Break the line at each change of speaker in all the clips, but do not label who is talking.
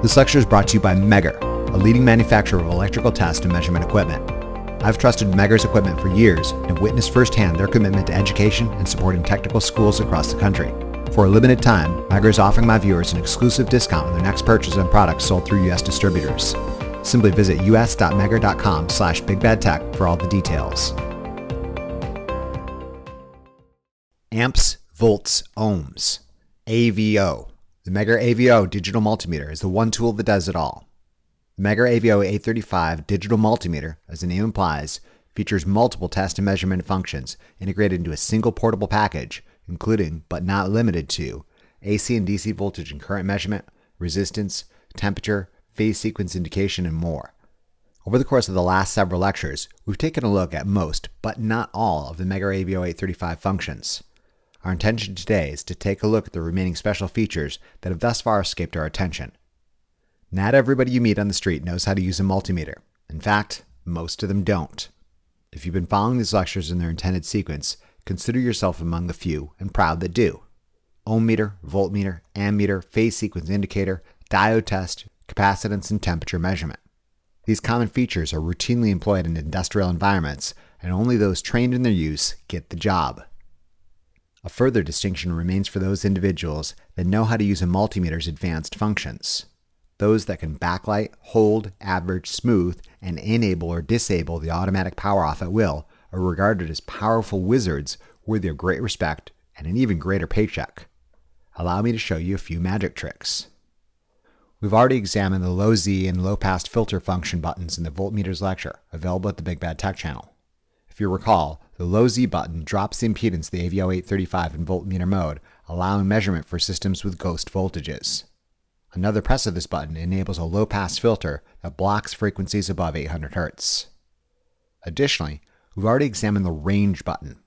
This lecture is brought to you by Megger, a leading manufacturer of electrical test and measurement equipment. I've trusted Megger's equipment for years and witnessed firsthand their commitment to education and supporting technical schools across the country. For a limited time, Megger is offering my viewers an exclusive discount on their next purchase on products sold through U.S. distributors. Simply visit us.megger.com slash bigbadtech for all the details. Amps, volts, ohms, AVO. The Megger AVO digital multimeter is the one tool that does it all. The Megger AVO 835 digital multimeter, as the name implies, features multiple test and measurement functions integrated into a single portable package, including, but not limited to, AC and DC voltage and current measurement, resistance, temperature, phase sequence indication, and more. Over the course of the last several lectures, we've taken a look at most, but not all, of the Megger AVO 835 functions. Our intention today is to take a look at the remaining special features that have thus far escaped our attention. Not everybody you meet on the street knows how to use a multimeter. In fact, most of them don't. If you've been following these lectures in their intended sequence, consider yourself among the few and proud that do. Ohm meter, voltmeter, ammeter, phase sequence indicator, diode test, capacitance, and temperature measurement. These common features are routinely employed in industrial environments, and only those trained in their use get the job. A further distinction remains for those individuals that know how to use a multimeter's advanced functions. Those that can backlight, hold, average, smooth, and enable or disable the automatic power off at will are regarded as powerful wizards worthy of great respect and an even greater paycheck. Allow me to show you a few magic tricks. We've already examined the low Z and low pass filter function buttons in the voltmeters lecture, available at the Big Bad Tech channel. If you recall, the low Z button drops the impedance of the AVO835 in voltmeter mode, allowing measurement for systems with ghost voltages. Another press of this button enables a low-pass filter that blocks frequencies above 800 Hz. Additionally, we've already examined the range button.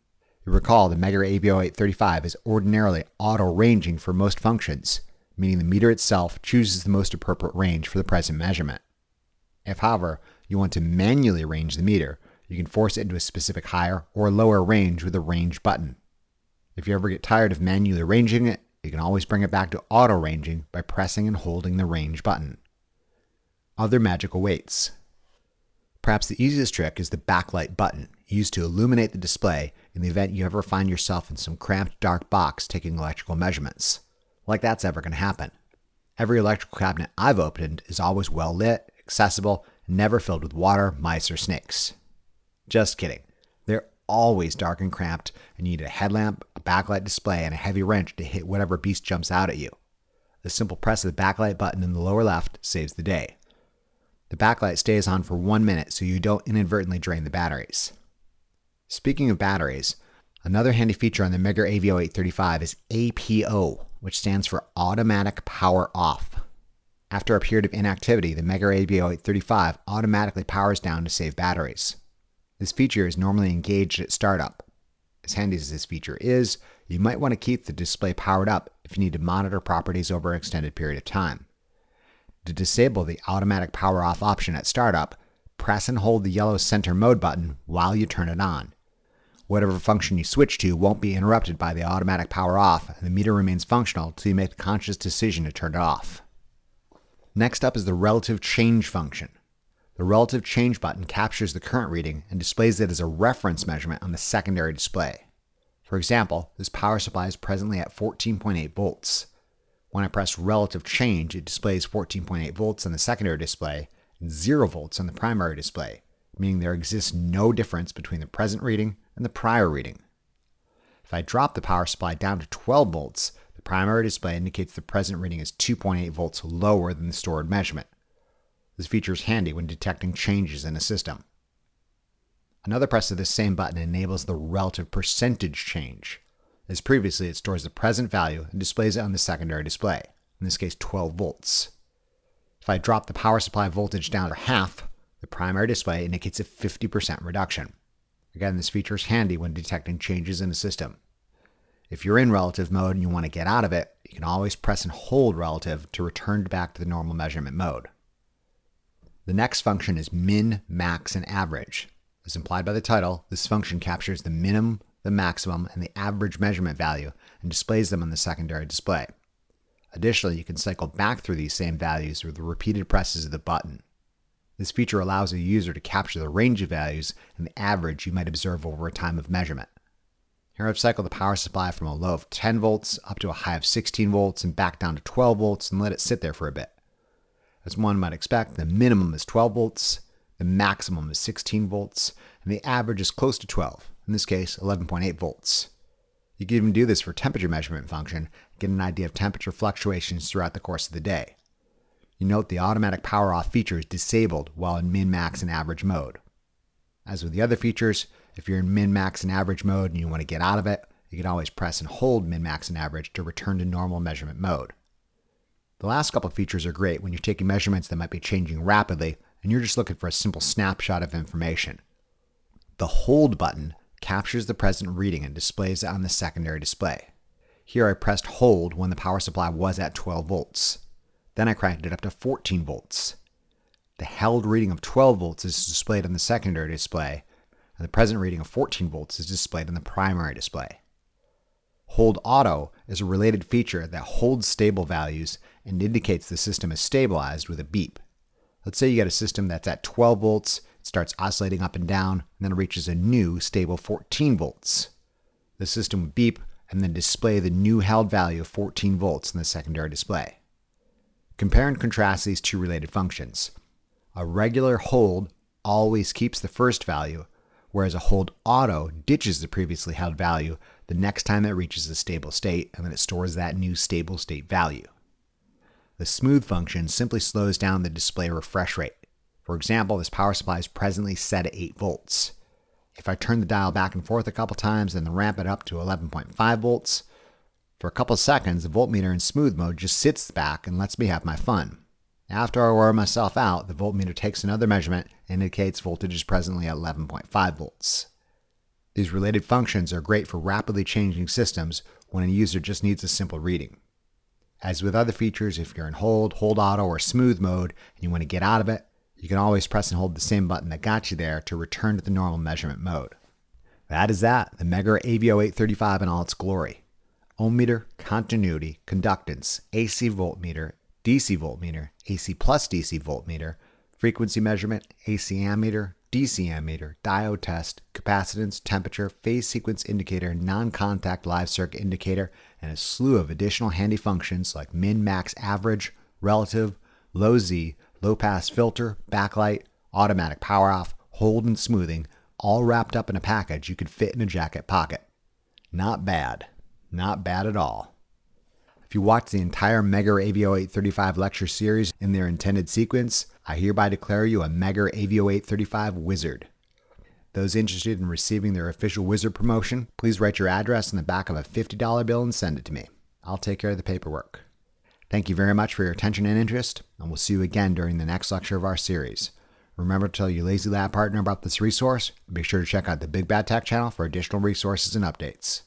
You recall the Mega AVO835 is ordinarily auto-ranging for most functions, meaning the meter itself chooses the most appropriate range for the present measurement. If, however, you want to manually range the meter, you can force it into a specific higher or lower range with the range button. If you ever get tired of manually ranging it, you can always bring it back to auto ranging by pressing and holding the range button. Other magical weights. Perhaps the easiest trick is the backlight button, used to illuminate the display in the event you ever find yourself in some cramped dark box taking electrical measurements. Like that's ever going to happen. Every electrical cabinet I've opened is always well lit, accessible, and never filled with water, mice, or snakes. Just kidding. They're always dark and cramped, and you need a headlamp, a backlight display, and a heavy wrench to hit whatever beast jumps out at you. The simple press of the backlight button in the lower left saves the day. The backlight stays on for one minute so you don't inadvertently drain the batteries. Speaking of batteries, another handy feature on the Megger AVO 835 is APO, which stands for Automatic Power Off. After a period of inactivity, the Megger AVO 835 automatically powers down to save batteries. This feature is normally engaged at startup. As handy as this feature is, you might want to keep the display powered up if you need to monitor properties over an extended period of time. To disable the automatic power off option at startup, press and hold the yellow center mode button while you turn it on. Whatever function you switch to won't be interrupted by the automatic power off, and the meter remains functional until you make the conscious decision to turn it off. Next up is the relative change function. The relative change button captures the current reading and displays it as a reference measurement on the secondary display. For example, this power supply is presently at 14.8 volts. When I press relative change, it displays 14.8 volts on the secondary display and 0 volts on the primary display, meaning there exists no difference between the present reading and the prior reading. If I drop the power supply down to 12 volts, the primary display indicates the present reading is 2.8 volts lower than the stored measurement. This feature is handy when detecting changes in a system. Another press of this same button enables the relative percentage change. As previously, it stores the present value and displays it on the secondary display, in this case 12 volts. If I drop the power supply voltage down to half, the primary display indicates a 50% reduction. Again, this feature is handy when detecting changes in a system. If you're in relative mode and you want to get out of it, you can always press and hold relative to return back to the normal measurement mode. The next function is min, max, and average. As implied by the title, this function captures the minimum, the maximum, and the average measurement value and displays them on the secondary display. Additionally, you can cycle back through these same values with repeated presses of the button. This feature allows a user to capture the range of values and the average you might observe over a time of measurement. Here I've cycled the power supply from a low of 10 volts up to a high of 16 volts and back down to 12 volts and let it sit there for a bit. As one might expect, the minimum is 12 volts, the maximum is 16 volts, and the average is close to 12, in this case 11.8 volts. You can even do this for temperature measurement function, get an idea of temperature fluctuations throughout the course of the day. You note the automatic power off feature is disabled while in min, max, and average mode. As with the other features, if you're in min, max, and average mode and you want to get out of it, you can always press and hold min, max, and average to return to normal measurement mode. The last couple features are great when you're taking measurements that might be changing rapidly and you're just looking for a simple snapshot of information. The Hold button captures the present reading and displays it on the secondary display. Here I pressed hold when the power supply was at 12 volts. Then I cranked it up to 14 volts. The held reading of 12 volts is displayed on the secondary display, and the present reading of 14 volts is displayed on the primary display. Hold auto is a related feature that holds stable values and indicates the system is stabilized with a beep. Let's say you got a system that's at 12 volts, it starts oscillating up and down, and then reaches a new stable 14 volts. The system would beep and then display the new held value of 14 volts in the secondary display. Compare and contrast these two related functions. A regular hold always keeps the first value, whereas a hold auto ditches the previously held value the next time it reaches a stable state, and then it stores that new stable state value. The smooth function simply slows down the display refresh rate. For example, this power supply is presently set at 8 volts. If I turn the dial back and forth a couple times and then ramp it up to 11.5 volts, for a couple seconds, the voltmeter in smooth mode just sits back and lets me have my fun. After I wear myself out, the voltmeter takes another measurement and indicates voltage is presently at 11.5 volts. These related functions are great for rapidly changing systems when a user just needs a simple reading. As with other features, if you're in hold, hold auto, or smooth mode and you want to get out of it, you can always press and hold the same button that got you there to return to the normal measurement mode. That is that, the Megger AVO 835 in all its glory. Ohmmeter, continuity, conductance, AC voltmeter, DC voltmeter, AC plus DC voltmeter, frequency measurement, AC ammeter, DC ammeter, diode test, capacitance, temperature, phase sequence indicator, non-contact live circuit indicator, and a slew of additional handy functions like min, max, average, relative, low Z, low pass filter, backlight, automatic power off, hold and smoothing, all wrapped up in a package you could fit in a jacket pocket. Not bad. Not bad at all. If you watch the entire Mega AVO 835 lecture series in their intended sequence, I hereby declare you a Megger AVO 835 wizard. Those interested in receiving their official wizard promotion, please write your address on the back of a $50 bill and send it to me. I'll take care of the paperwork. Thank you very much for your attention and interest, and we'll see you again during the next lecture of our series. Remember to tell your Lazy Lab partner about this resource, and be sure to check out the Big Bad Tech channel for additional resources and updates.